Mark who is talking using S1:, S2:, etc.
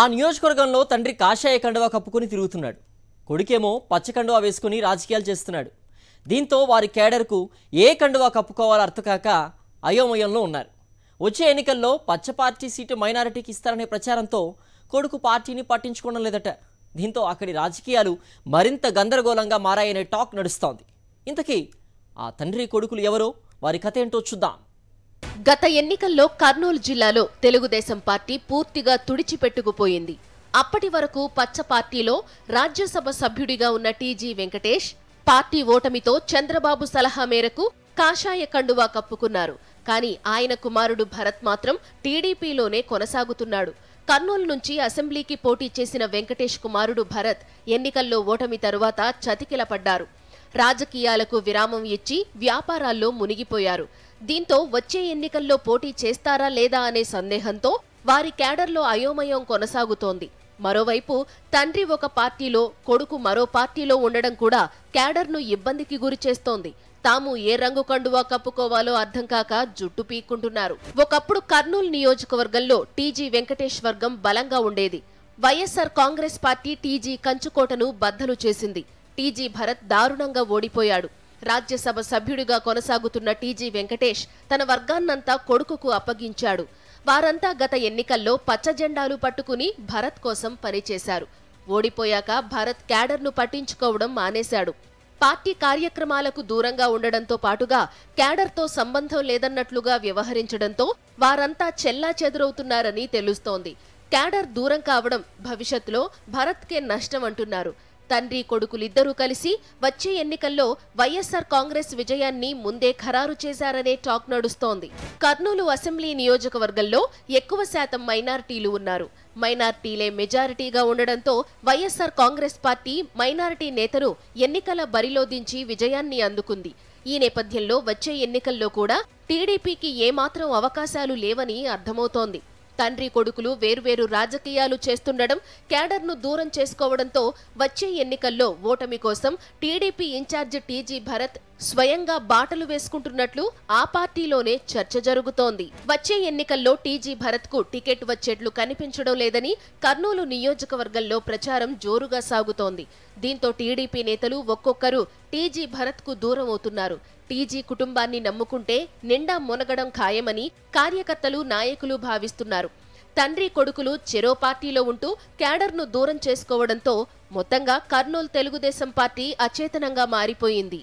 S1: ఆ నియోజకవర్గంలో తండ్రి కాషాయ కండువా కప్పుకొని తిరుగుతున్నాడు కొడుకేమో పచ్చ కండువా వేసుకుని రాజకీయాలు చేస్తున్నాడు దీంతో వారి కేడర్కు ఏ కండువా కప్పుకోవాలో అర్థకాక అయోమయంలో ఉన్నారు వచ్చే ఎన్నికల్లో పచ్చ పార్టీ సీటు మైనారిటీకి ఇస్తారనే ప్రచారంతో కొడుకు పార్టీని పట్టించుకోవడం లేదట దీంతో అక్కడి రాజకీయాలు మరింత గందరగోళంగా మారాయనే టాక్ నడుస్తోంది ఇంతకీ ఆ తండ్రి కొడుకులు ఎవరో వారి కథ ఏంటో చూద్దాం
S2: గత ఎన్నికల్లో కర్నూలు జిల్లాలో తెలుగుదేశం పార్టీ పూర్తిగా తుడిచిపెట్టుకుపోయింది అప్పటి వరకు పచ్చ పార్టీలో రాజ్యసభ సభ్యుడిగా ఉన్న టీజీ వెంకటేష్ పార్టీ ఓటమితో చంద్రబాబు సలహా మేరకు కాషాయ కండువా కప్పుకున్నారు కానీ ఆయన కుమారుడు భరత్ మాత్రం టీడీపీలోనే కొనసాగుతున్నాడు కర్నూలు నుంచి అసెంబ్లీకి పోటీ చేసిన వెంకటేష్ కుమారుడు భరత్ ఎన్నికల్లో ఓటమి తరువాత చతికిలపడ్డారు రాజకీయాలకు విరామం ఇచ్చి వ్యాపారాల్లో మునిగిపోయారు దీంతో వచ్చే ఎన్నికల్లో పోటీ చేస్తారా లేదా అనే సందేహంతో వారి క్యాడర్లో అయోమయం కొనసాగుతోంది మరోవైపు తండ్రి ఒక పార్టీలో కొడుకు మరో పార్టీలో ఉండడం కూడా క్యాడర్ను ఇబ్బందికి గురిచేస్తోంది తాము ఏ రంగు కండువా కప్పుకోవాలో అర్థం కాక జుట్టు పీక్కుంటున్నారు ఒకప్పుడు కర్నూలు నియోజకవర్గంలో టీజీ వెంకటేష్ వర్గం బలంగా ఉండేది వైఎస్ఆర్ కాంగ్రెస్ పార్టీ టీజీ కంచుకోటను బద్దలు చేసింది టీజీ భరత్ దారుణంగా ఓడిపోయాడు రాజ్యసభ సభ్యుడిగా కొనసాగుతున్న టీజీ వెంకటేష్ తన వర్గాన్నంతా కొడుకుకు అప్పగించాడు వారంతా గత ఎన్నికల్లో పచ్చజెండాలు పట్టుకుని భరత్ కోసం పనిచేశారు ఓడిపోయాక భరత్ క్యాడర్ను పట్టించుకోవడం మానేశాడు పార్టీ కార్యక్రమాలకు దూరంగా ఉండడంతో పాటుగా క్యాడర్తో సంబంధం లేదన్నట్లుగా వ్యవహరించడంతో వారంతా చెల్లా చెదురవుతున్నారని తెలుస్తోంది క్యాడర్ దూరం కావడం భవిష్యత్తులో భరత్కే నష్టం అంటున్నారు తండ్రి కొడుకులిద్దరూ కలిసి వచ్చే ఎన్నికల్లో వైఎస్సార్ కాంగ్రెస్ విజయాన్ని ముందే ఖరారు చేశారనే టాక్ నడుస్తోంది కర్నూలు అసెంబ్లీ నియోజకవర్గంలో ఎక్కువ శాతం మైనార్టీలు ఉన్నారు మైనార్టీలే మెజారిటీగా ఉండడంతో వైఎస్సార్ కాంగ్రెస్ పార్టీ మైనారిటీ నేతను ఎన్నికల బరిలో దించి విజయాన్ని అందుకుంది ఈ నేపథ్యంలో వచ్చే ఎన్నికల్లో కూడా టీడీపీకి ఏమాత్రం అవకాశాలు లేవని అర్థమవుతోంది తండ్రి కొడుకులు వేర్వేరు రాజకీయాలు చేస్తుండడం క్యాడర్ను దూరం చేసుకోవడంతో వచ్చే ఎన్నికల్లో ఓటమి కోసం టీడీపీ ఇన్ఛార్జి టీజీ భరత్ స్వయంగా బాటలు వేసుకుంటున్నట్లు ఆ పార్టీలోనే చర్చ జరుగుతోంది వచ్చే ఎన్నికల్లో టీజీ భరత్ కు టికెట్ వచ్చేట్లు కనిపించడం లేదని కర్నూలు నియోజకవర్గంలో ప్రచారం జోరుగా సాగుతోంది దీంతో టీడీపీ నేతలు ఒక్కొక్కరు టీజీ భరత్ కు దూరం అవుతున్నారు టీజీ కుటుంబాన్ని నమ్ముకుంటే నిండా మునగడం ఖాయమని కార్యకర్తలు నాయకులు భావిస్తున్నారు తండ్రి కొడుకులు చెరో పార్టీలో ఉంటూ క్యాడర్ను దూరం చేసుకోవడంతో మొత్తంగా కర్నూలు తెలుగుదేశం పార్టీ అచేతనంగా మారిపోయింది